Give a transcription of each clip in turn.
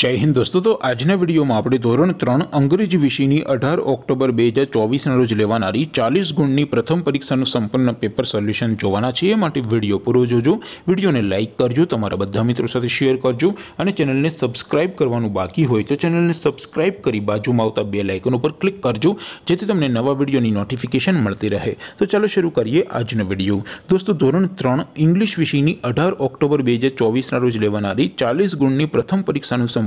जय हिंद दोस्तों तो आज ने वीडियो में आपड़े ધોરણ 3 અંગ્રેજી વિષયની 18 ઓક્ટોબર 2024 ના રોજ લેવાનારી 40 ગુણની પ્રથમ પરીક્ષાનું સંપૂર્ણ પેપર સોલ્યુશન જોવાના છે એટલે વિડિયો પૂરો જોજો વિડિયોને લાઈક કરજો તમારા બધા મિત્રો સાથે શેર કરજો અને ચેનલને સબ્સ્ક્રાઇબ કરવાનું બાકી હોય તો ચેનલને સબ્સ્ક્રાઇબ કરી બાજુમાં આવતા બેલ આઇકન ઉપર ક્લિક કરજો જેથી તમને નવા વિડિયોની નોટિફિકેશન મળતી રહે તો ચલો શરૂ કરીએ આજનો વિડિયો दोस्तों ધોરણ 3 ઇંગ્લિશ વિષયની 18 ઓક્ટોબર 2024 ના રોજ લેવાનારી 40 ગુણની પ્રથમ પરીક્ષાનું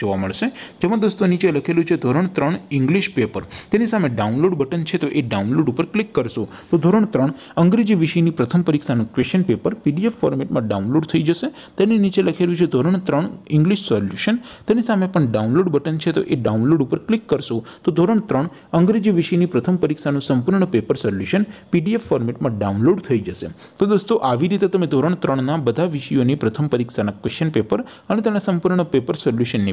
જોવા મળશે તો હું દોસ્તો નીચે લખેલું છે ધોરણ 3 इंग्लिश पेपर તેની સામે ડાઉનલોડ બટન છે તો એ ડાઉનલોડ ઉપર ક્લિક કરશો તો ધોરણ 3 અંગ્રેજી વિષયની પ્રથમ પરીક્ષાનું ક્વેશ્ચન પેપર પીડીએફ ફોર્મેટમાં ડાઉનલોડ થઈ જશે તેની નીચે લખેલું છે ધોરણ 3 इंग्लिश સોલ્યુશન તેની સામે પણ ડાઉનલોડ બટન છે તો એ ડાઉનલોડ ઉપર ક્લિક કરશો તો ધોરણ 3 અંગ્રેજી વિષયની પ્રથમ પરીક્ષાનું સંપૂર્ણ પેપર સોલ્યુશન પીડીએફ ફોર્મેટમાં ડાઉનલોડ થઈ જશે તો દોસ્તો આવી રીતે તમે ધોરણ 3 ના બધા વિષયોની પ્રથમ પરીક્ષાના ક્વેશ્ચન પેપર અને તેના સંપૂર્ણ પેપર સોલ્યુશનને